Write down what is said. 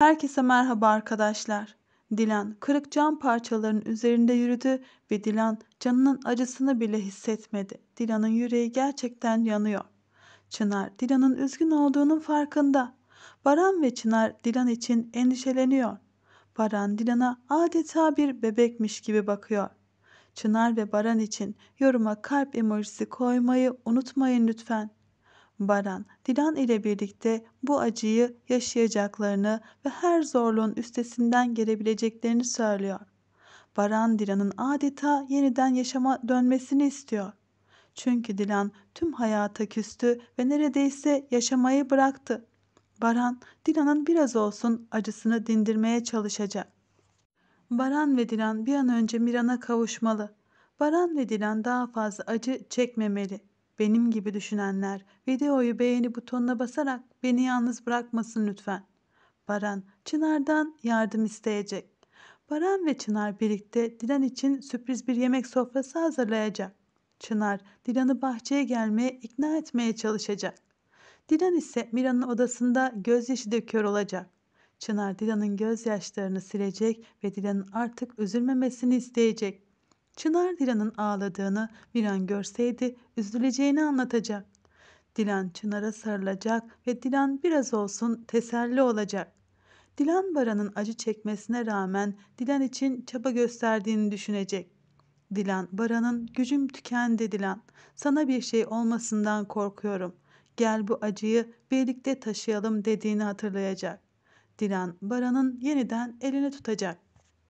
Herkese merhaba arkadaşlar. Dilan kırık cam parçalarının üzerinde yürüdü ve Dilan canının acısını bile hissetmedi. Dilan'ın yüreği gerçekten yanıyor. Çınar Dilan'ın üzgün olduğunun farkında. Baran ve Çınar Dilan için endişeleniyor. Baran Dilan'a adeta bir bebekmiş gibi bakıyor. Çınar ve Baran için yoruma kalp emojisi koymayı unutmayın lütfen. Baran, Dilan ile birlikte bu acıyı yaşayacaklarını ve her zorluğun üstesinden gelebileceklerini söylüyor. Baran Dilan'ın adeta yeniden yaşama dönmesini istiyor. Çünkü Dilan tüm hayata küstü ve neredeyse yaşamayı bıraktı. Baran, Dilan'ın biraz olsun acısını dindirmeye çalışacak. Baran ve Dilan bir an önce Miran'a kavuşmalı. Baran ve Dilan daha fazla acı çekmemeli. Benim gibi düşünenler videoyu beğeni butonuna basarak beni yalnız bırakmasın lütfen. Baran Çınar'dan yardım isteyecek. Baran ve Çınar birlikte Dilan için sürpriz bir yemek sofrası hazırlayacak. Çınar Dilan'ı bahçeye gelmeye ikna etmeye çalışacak. Dilan ise Mira'nın odasında gözyaşı döküyor olacak. Çınar Dilan'ın gözyaşlarını silecek ve Dilan'ın artık üzülmemesini isteyecek. Çınar Dilan'ın ağladığını Miran görseydi üzüleceğini anlatacak. Dilan Çınar'a sarılacak ve Dilan biraz olsun teselli olacak. Dilan Baran'ın acı çekmesine rağmen Dilan için çaba gösterdiğini düşünecek. Dilan Baran'ın gücüm tükendi Dilan. Sana bir şey olmasından korkuyorum. Gel bu acıyı birlikte taşıyalım dediğini hatırlayacak. Dilan Baran'ın yeniden elini tutacak.